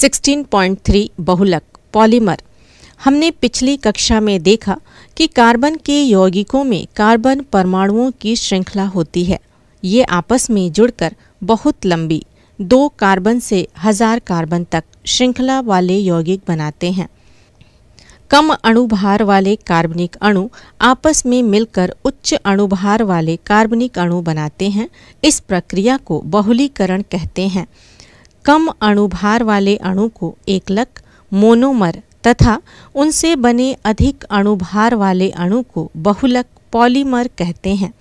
16.3 बहुलक पॉलीमर हमने पिछली कक्षा में देखा कि कार्बन के यौगिकों में कार्बन परमाणुओं की श्रृंखला होती है ये आपस में जुड़कर बहुत लंबी दो कार्बन से हजार कार्बन तक श्रृंखला वाले यौगिक बनाते हैं कम अणुभार वाले कार्बनिक अणु आपस में मिलकर उच्च अणुभार वाले कार्बनिक अणु बनाते हैं इस प्रक्रिया को बहुलीकरण कहते हैं कम अणुभार वाले अणु को एकलक मोनोमर तथा उनसे बने अधिक अणुभार वाले अणु को बहुलक पॉलीमर कहते हैं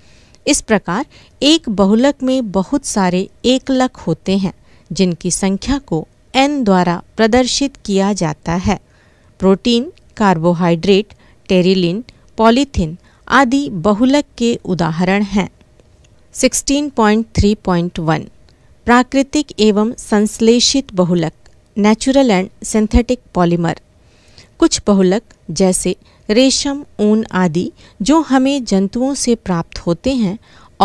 इस प्रकार एक बहुलक में बहुत सारे एकलक होते हैं जिनकी संख्या को एन द्वारा प्रदर्शित किया जाता है प्रोटीन कार्बोहाइड्रेट टेरिलिन पॉलीथिन आदि बहुलक के उदाहरण हैं 16.3.1 प्राकृतिक एवं संश्लेषित बहुलक नेचुरल एंड सिंथेटिक पॉलीमर कुछ बहुलक जैसे रेशम ऊन आदि जो हमें जंतुओं से प्राप्त होते हैं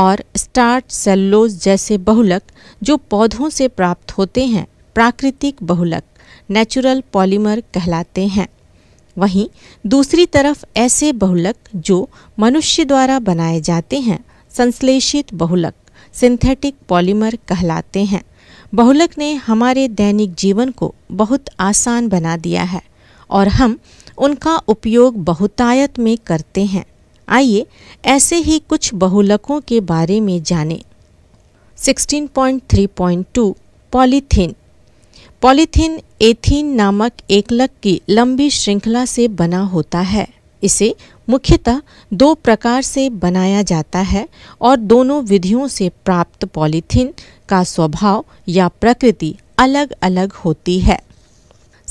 और स्टार्च सेल्लोज जैसे बहुलक जो पौधों से प्राप्त होते हैं प्राकृतिक बहुलक नेचुरल पॉलीमर कहलाते हैं वहीं दूसरी तरफ ऐसे बहुलक जो मनुष्य द्वारा बनाए जाते हैं संश्लेषित बहुलक सिंथेटिक पॉलीमर कहलाते हैं बहुलक ने हमारे दैनिक जीवन को बहुत आसान बना दिया है और हम उनका उपयोग बहुतायत में करते हैं आइए ऐसे ही कुछ बहुलकों के बारे में जानें 16.3.2 पॉलीथीन पॉलीथीन एथीन नामक एकलक की लंबी श्रृंखला से बना होता है इसे मुख्यतः दो प्रकार से बनाया जाता है और दोनों विधियों से प्राप्त पॉलीथीन का स्वभाव या प्रकृति अलग अलग होती है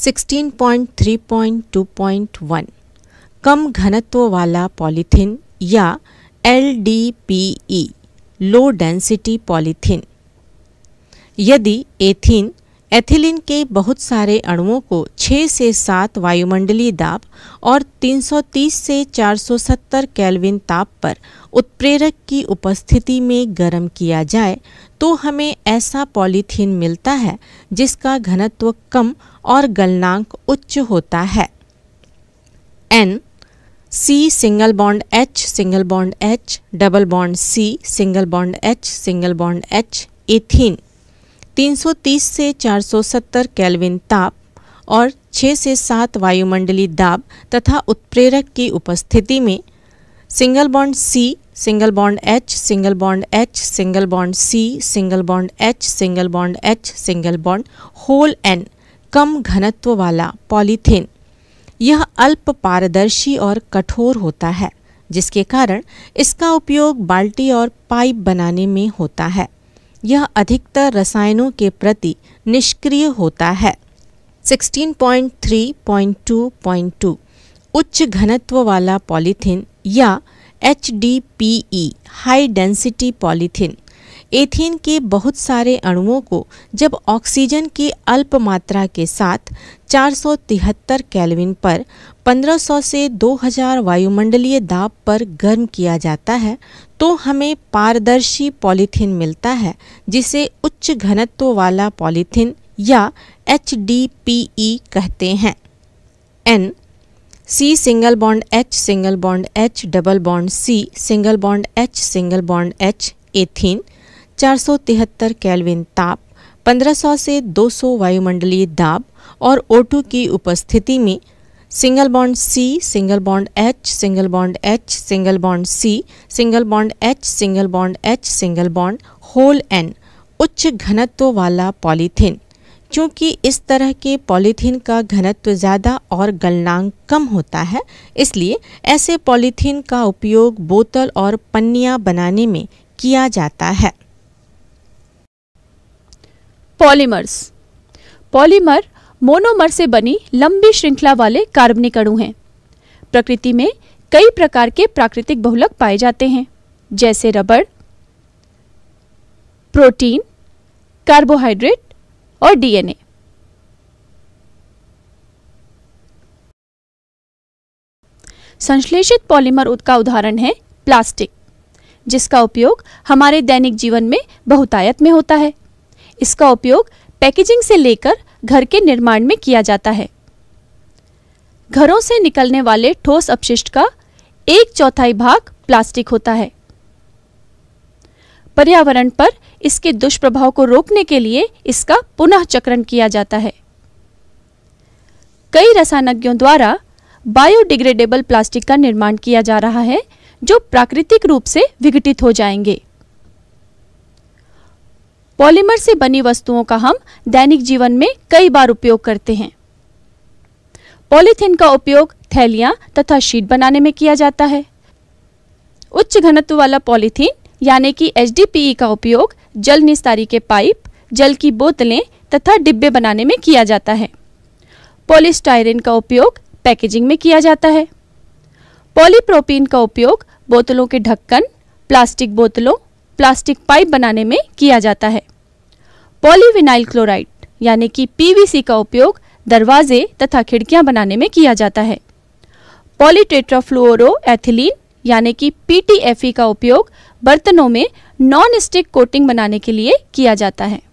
16.3.2.1 कम घनत्व वाला पॉलीथीन या एल लो डेंसिटी पॉलीथीन यदि एथीन एथिलीन के बहुत सारे अणुओं को 6 से 7 वायुमंडलीय दाब और 330 से 470 केल्विन ताप पर उत्प्रेरक की उपस्थिति में गर्म किया जाए तो हमें ऐसा पॉलीथीन मिलता है जिसका घनत्व कम और गलनांक उच्च होता है N C single bond H single bond H double bond C single bond H single bond H ethene 330 से 470 केल्विन ताप और 6 से 7 वायुमंडलीय दाब तथा उत्प्रेरक की उपस्थिति में single bond C single bond H single bond H single bond C single bond H single bond H single bond whole N कम घनत्व वाला पॉलीथीन यह अल्प पारदर्शी और कठोर होता है जिसके कारण इसका उपयोग बाल्टी और पाइप बनाने में होता है यह अधिकतर रसायनों के प्रति निष्क्रिय होता है 16.3.2.2 उच्च घनत्व वाला पॉलीथीन या H high density polythene ethene के बहुत सारे अणुओं को जब ऑक्सीजन की अल्प मात्रा के साथ 473 केल्विन पर 1500 से 2000 वायुमंडलीय दाब पर गर्म किया जाता है तो हमें पारदर्शी पॉलीथीन मिलता है जिसे उच्च घनत्व वाला पॉलीथीन या एच कहते हैं N C single bond H single bond H double bond C single bond H single bond H ethene 473 kelvin ताप 1500 से 200 वायुमंडलीय दाब और O2 की उपस्थिति में single bond C single bond H single bond H single bond C single bond H single bond H single bond whole N उच्च घनत्व वाला पॉलीथीन क्योंकि इस तरह के पॉलीथीन का घनत्व ज़्यादा और गलनांक कम होता है इसलिए ऐसे पॉलीथीन का उपयोग बोतल और पन्नियाँ बनाने में किया जाता है पॉलीमर्स पॉलीमर मोनोमर से बनी लंबी श्रृंखला वाले कार्बनिक अणु हैं प्रकृति में कई प्रकार के प्राकृतिक बहुलक पाए जाते हैं जैसे रबड़ प्रोटीन कार्बोहाइड्रेट और डीएनए संश्लेषित पॉलीमर का उदाहरण है प्लास्टिक जिसका उपयोग हमारे दैनिक जीवन में बहुतायत में होता है इसका उपयोग पैकेजिंग से लेकर घर के निर्माण में किया जाता है घरों से निकलने वाले ठोस अपशिष्ट का एक चौथाई भाग प्लास्टिक होता है पर्यावरण पर इसके दुष्प्रभाव को रोकने के लिए इसका पुनः चक्रण किया जाता है कई रसायनज्ञों द्वारा बायोडिग्रेडेबल प्लास्टिक का निर्माण किया जा रहा है जो प्राकृतिक रूप से विघटित हो जाएंगे पॉलीमर से बनी वस्तुओं का हम दैनिक जीवन में कई बार उपयोग करते हैं पॉलीथिन का उपयोग थैलियां तथा शीट बनाने में किया जाता है उच्च घनत्व वाला पॉलीथीन यानी कि एच का उपयोग जल निस्तारी के पाइप जल की बोतलें तथा डिब्बे बनाने में किया जाता है पॉलीस्टायरिन का उपयोग पैकेजिंग में किया जाता है पॉलीप्रोपीन का उपयोग बोतलों के ढक्कन प्लास्टिक बोतलों प्लास्टिक पाइप बनाने में किया जाता है पॉलीविनाइल क्लोराइड यानी कि पीवीसी का उपयोग दरवाजे तथा खिड़कियां बनाने में किया जाता है पॉलीटेट्राफ्लोरोएथिलीन यानी कि पीटीएफई का उपयोग बर्तनों में नॉन स्टिक कोटिंग बनाने के लिए किया जाता है